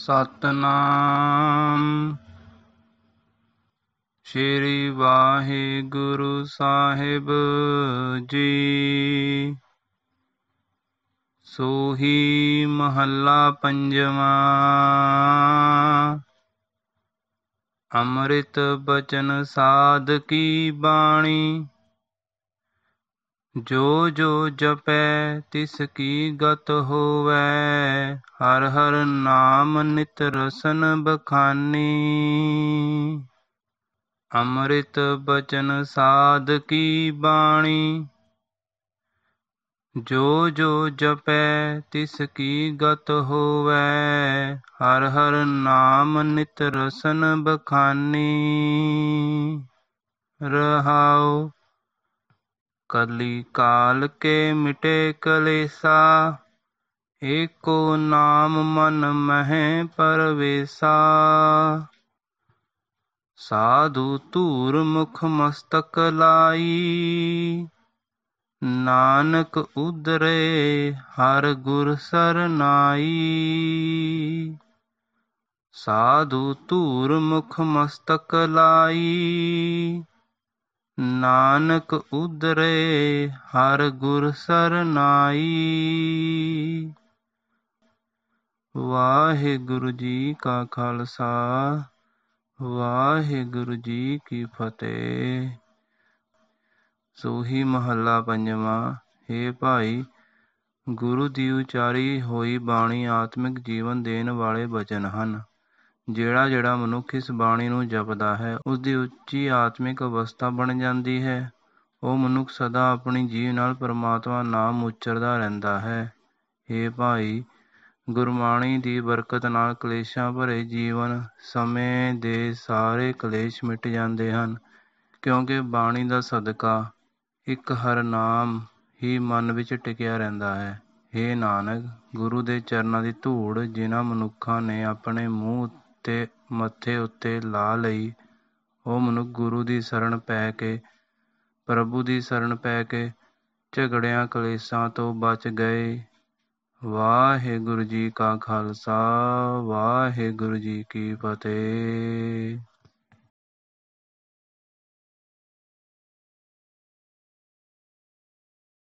ਸਤਨਾਮ ਸ੍ਰੀ ਵਾਹਿਗੁਰੂ ਸਾਹਿਬ ਜੀ ਸੋਹੀ ਮਹੱਲਾ ਪੰਜਵਾਂ ਅੰਮ੍ਰਿਤ ਬਚਨ ਸਾਧ ਕੀ ਬਾਣੀ ਜੋ ਜੋ ਜਪੈ ਤਿਸ ਕੀ ਗਤ ਹੋਵੈ ਹਰ ਹਰ ਨਾਮ ਨਿਤ ਰਸਨ ਬਖਾਨੀ ਅੰਮ੍ਰਿਤ ਬਚਨ ਸਾਧ ਕੀ ਬਾਣੀ ਜੋ ਜੋ ਜਪੈ ਤਿਸ ਕੀ ਗਤ ਹੋਵੈ ਹਰ ਹਰ ਨਾਮ ਨਿਤ ਰਸਨ ਬਖਾਨੀ ਰਹਾਉ ਕਲੀ ਕਾਲ ਕੇ ਮਿਟੇ ਕਲੇਸਾ ਏਕੋ ਨਾਮ ਮਨ ਮਹਿ ਪਰਵੇਸਾ ਸਾਧੂ ਧੂਰ ਮੁਖ ਮਸਤਕ ਲਾਈ ਨਾਨਕ ਉਦਰੇ ਹਰ ਗੁਰ ਸਰਨਾਈ ਸਾਧੂ ਧੂਰ ਮੁਖ ਮਸਤਕ ਲਾਈ ਨਾਨਕ ਉਦਰੇ ਹਰ ਗੁਰ ਸਰਨਾਈ ਵਾਹਿਗੁਰੂ ਜੀ ਕਾ ਖਾਲਸਾ ਵਾਹਿਗੁਰੂ ਜੀ ਕੀ ਫਤਿਹ ਸੋਹੀ ਮਹੱਲਾ ਪੰਜਵਾਂ हे ਭਾਈ ਗੁਰੂ ਦੀ ਉਚਾਰੀ ਹੋਈ ਬਾਣੀ ਆਤਮਿਕ ਜੀਵਨ ਦੇਣ ਵਾਲੇ ਬਚਨ ਹਨ ਜਿਹੜਾ ਜਿਹੜਾ ਮਨੁੱਖ ਇਸ ਬਾਣੀ ਨੂੰ ਜਪਦਾ ਹੈ ਉਸ ਦੀ ਉੱਚੀ ਆਤਮਿਕ ਅਵਸਥਾ ਬਣ ਜਾਂਦੀ ਹੈ ਉਹ ਮਨੁੱਖ ਸਦਾ ਆਪਣੀ ਜੀਵ ਨਾਲ ਪਰਮਾਤਮਾ ਨਾਮ ਉਚਰਦਾ ਰਹਿੰਦਾ ਹੈ हे ਭਾਈ ਗੁਰਬਾਣੀ ਦੀ ਬਰਕਤ ਨਾਲ ਕਲੇਸ਼ਾਂ ਭਰੇ ਜੀਵਨ ਸਮੇਂ ਦੇ ਸਾਰੇ ਕਲੇਸ਼ ਮਿਟ ਜਾਂਦੇ ਹਨ ਕਿਉਂਕਿ ਬਾਣੀ ਦਾ ਸਦਕਾ ਇੱਕ ਹਰ ਨਾਮ ਹੀ ਮਨ ਵਿੱਚ ਟਿਕਿਆ ਰਹਿੰਦਾ ਹੈ हे ਨਾਨਕ ਗੁਰੂ ਦੇ ਚਰਨਾਂ ਦੀ ਧੂੜ ਜਿਨ੍ਹਾਂ ਮਨੁੱਖਾਂ ਨੇ ਆਪਣੇ ਮੂੰਹ ਤੇ ਮੱਥੇ ਉੱਤੇ ਲਾ ਲਈ ਉਹ ਮਨੁੱਖ ਗੁਰੂ ਦੀ ਸ਼ਰਨ ਪੈ ਕੇ ਪ੍ਰਭੂ ਦੀ ਸ਼ਰਨ ਪੈ ਕੇ ਝਗੜਿਆਂ ਕਲੇਸ਼ਾਂ ਤੋਂ ਬਚ ਗਏ ਵਾਹਿਗੁਰੂ ਜੀ ਕਾ ਖਾਲਸਾ ਵਾਹਿਗੁਰੂ ਜੀ ਕੀ ਫਤਿਹ